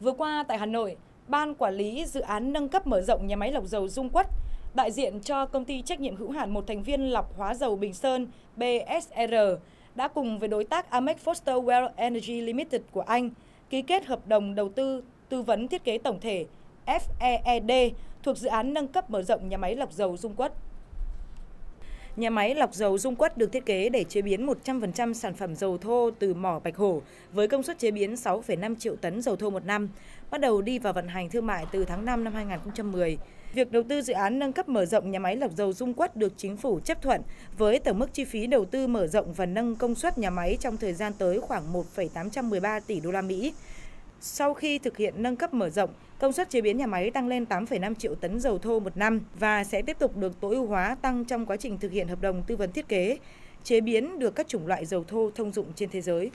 Vừa qua tại Hà Nội, Ban Quản lý Dự án Nâng cấp mở rộng nhà máy lọc dầu Dung Quất, đại diện cho công ty trách nhiệm hữu hạn một thành viên lọc hóa dầu Bình Sơn BSR đã cùng với đối tác Amec Foster Well Energy Limited của Anh ký kết hợp đồng đầu tư tư vấn thiết kế tổng thể FEED thuộc dự án nâng cấp mở rộng nhà máy lọc dầu Dung Quất. Nhà máy lọc dầu Dung Quất được thiết kế để chế biến 100% sản phẩm dầu thô từ mỏ Bạch Hổ với công suất chế biến 6,5 triệu tấn dầu thô một năm, bắt đầu đi vào vận hành thương mại từ tháng 5 năm 2010. Việc đầu tư dự án nâng cấp mở rộng nhà máy lọc dầu Dung Quất được chính phủ chấp thuận với tổng mức chi phí đầu tư mở rộng và nâng công suất nhà máy trong thời gian tới khoảng 1,813 tỷ đô la Mỹ. Sau khi thực hiện nâng cấp mở rộng, công suất chế biến nhà máy tăng lên 8,5 triệu tấn dầu thô một năm và sẽ tiếp tục được tối ưu hóa tăng trong quá trình thực hiện hợp đồng tư vấn thiết kế, chế biến được các chủng loại dầu thô thông dụng trên thế giới.